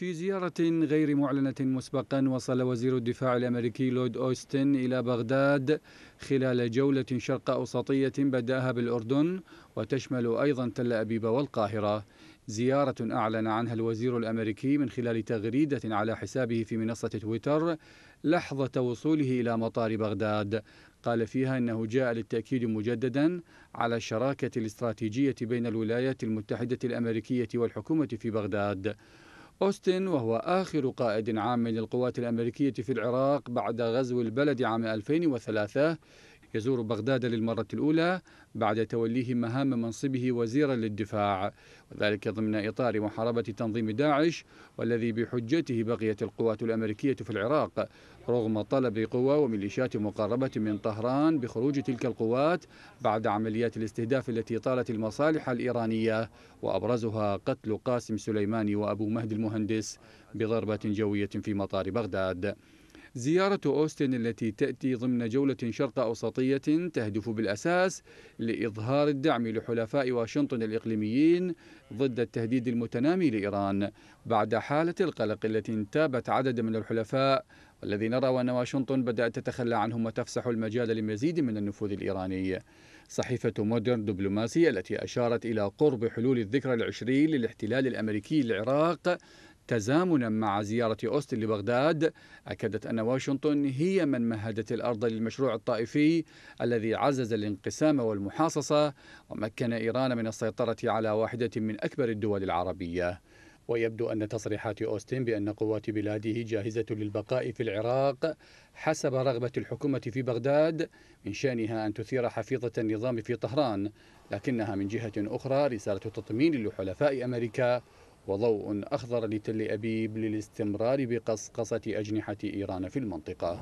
في زيارة غير معلنة مسبقا وصل وزير الدفاع الأمريكي لويد أوستن إلى بغداد خلال جولة شرق أوسطية بدأها بالأردن وتشمل أيضا تل أبيب والقاهرة زيارة أعلن عنها الوزير الأمريكي من خلال تغريدة على حسابه في منصة تويتر لحظة وصوله إلى مطار بغداد قال فيها أنه جاء للتأكيد مجددا على الشراكة الاستراتيجية بين الولايات المتحدة الأمريكية والحكومة في بغداد أوستن وهو آخر قائد عام للقوات الأمريكية في العراق بعد غزو البلد عام 2003 يزور بغداد للمرة الأولى بعد توليه مهام منصبه وزيرا للدفاع وذلك ضمن إطار محاربة تنظيم داعش والذي بحجته بقيت القوات الأمريكية في العراق رغم طلب قوى وميليشيات مقربة من طهران بخروج تلك القوات بعد عمليات الاستهداف التي طالت المصالح الإيرانية وأبرزها قتل قاسم سليماني وأبو مهدي المهندس بضربة جوية في مطار بغداد زيارة أوستن التي تأتي ضمن جولة شرق أوسطية تهدف بالأساس لإظهار الدعم لحلفاء واشنطن الإقليميين ضد التهديد المتنامي لإيران بعد حالة القلق التي انتابت عدد من الحلفاء والذي نرى أن واشنطن بدأت تتخلى عنهم وتفسح المجال لمزيد من النفوذ الإيراني صحيفة مودرن دبلوماسي التي أشارت إلى قرب حلول الذكرى العشرين للاحتلال الأمريكي للعراق تزامنا مع زيارة أوستن لبغداد أكدت أن واشنطن هي من مهدت الأرض للمشروع الطائفي الذي عزز الانقسام والمحاصصة ومكن إيران من السيطرة على واحدة من أكبر الدول العربية ويبدو أن تصريحات أوستن بأن قوات بلاده جاهزة للبقاء في العراق حسب رغبة الحكومة في بغداد من شأنها أن تثير حفيظة النظام في طهران لكنها من جهة أخرى رسالة تطمين لحلفاء أمريكا وضوء أخضر لتل أبيب للاستمرار بقصقصة أجنحة إيران في المنطقة